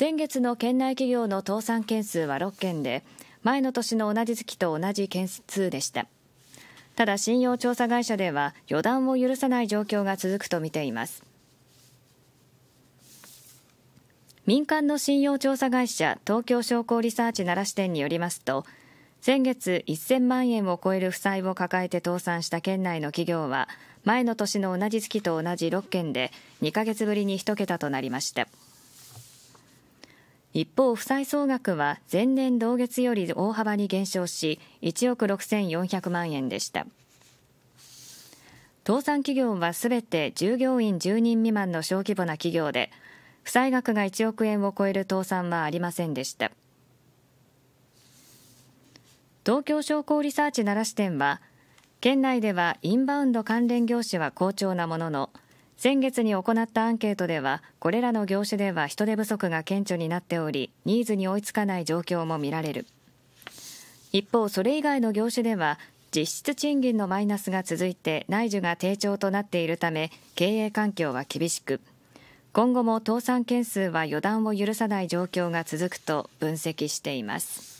先月の県内企業の倒産件数は6件で前の年の同じ月と同じ件数でしたただ信用調査会社では予断を許さない状況が続くとみています民間の信用調査会社東京商工リサーチ奈良支店によりますと先月1000万円を超える負債を抱えて倒産した県内の企業は前の年の同じ月と同じ6件で2ヶ月ぶりに1桁となりました。一方、負債総額は前年同月より大幅に減少し、1億6400万円でした。倒産企業はすべて従業員10人未満の小規模な企業で、負債額が1億円を超える倒産はありませんでした。東京商工リサーチ奈良支店は、県内ではインバウンド関連業種は好調なものの、先月に行ったアンケートではこれらの業種では人手不足が顕著になっておりニーズに追いつかない状況も見られる一方それ以外の業種では実質賃金のマイナスが続いて内需が低調となっているため経営環境は厳しく今後も倒産件数は予断を許さない状況が続くと分析しています。